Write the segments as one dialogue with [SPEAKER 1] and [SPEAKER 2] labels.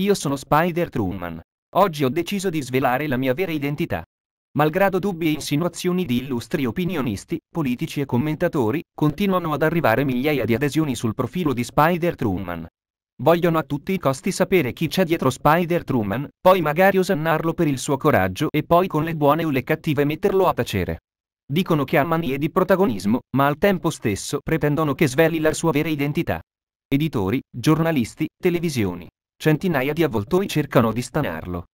[SPEAKER 1] Io sono Spider-Truman. Oggi ho deciso di svelare la mia vera identità. Malgrado dubbi e insinuazioni di illustri opinionisti, politici e commentatori, continuano ad arrivare migliaia di adesioni sul profilo di Spider-Truman. Vogliono a tutti i costi sapere chi c'è dietro Spider-Truman, poi magari osannarlo per il suo coraggio e poi con le buone o le cattive metterlo a tacere. Dicono che ha manie di protagonismo, ma al tempo stesso pretendono che sveli la sua vera identità. Editori, giornalisti, televisioni, Centinaia di avvoltoi cercano di stanarlo.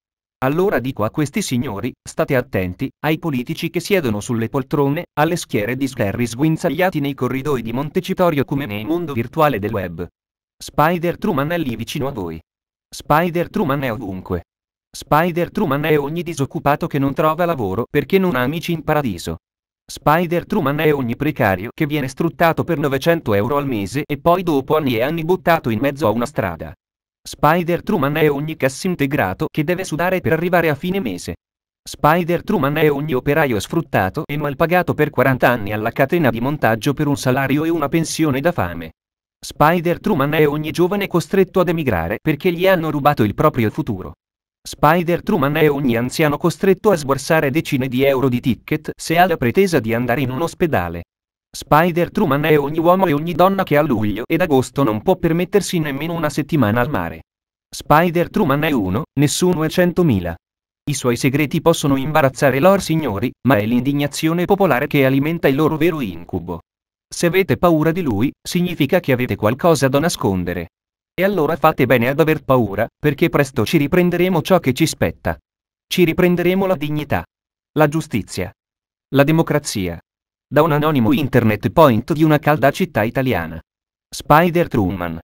[SPEAKER 1] Allora dico a questi signori, state attenti, ai politici che siedono sulle poltrone, alle schiere di scherri sguinzagliati nei corridoi di Montecitorio come nel mondo virtuale del web. Spider Truman è lì vicino a voi. Spider Truman è ovunque. Spider Truman è ogni disoccupato che non trova lavoro perché non ha amici in paradiso. Spider Truman è ogni precario che viene sfruttato per 900 euro al mese e poi dopo anni e anni buttato in mezzo a una strada. Spider Truman è ogni cassintegrato che deve sudare per arrivare a fine mese. Spider Truman è ogni operaio sfruttato e malpagato per 40 anni alla catena di montaggio per un salario e una pensione da fame. Spider Truman è ogni giovane costretto ad emigrare perché gli hanno rubato il proprio futuro. Spider Truman è ogni anziano costretto a sborsare decine di euro di ticket se ha la pretesa di andare in un ospedale. Spider Truman è ogni uomo e ogni donna che a luglio ed agosto non può permettersi nemmeno una settimana al mare. Spider Truman è uno, nessuno è centomila. I suoi segreti possono imbarazzare lor signori, ma è l'indignazione popolare che alimenta il loro vero incubo. Se avete paura di lui, significa che avete qualcosa da nascondere. E allora fate bene ad aver paura, perché presto ci riprenderemo ciò che ci spetta. Ci riprenderemo la dignità. La giustizia. La democrazia da un anonimo internet point di una calda città italiana. Spider Truman.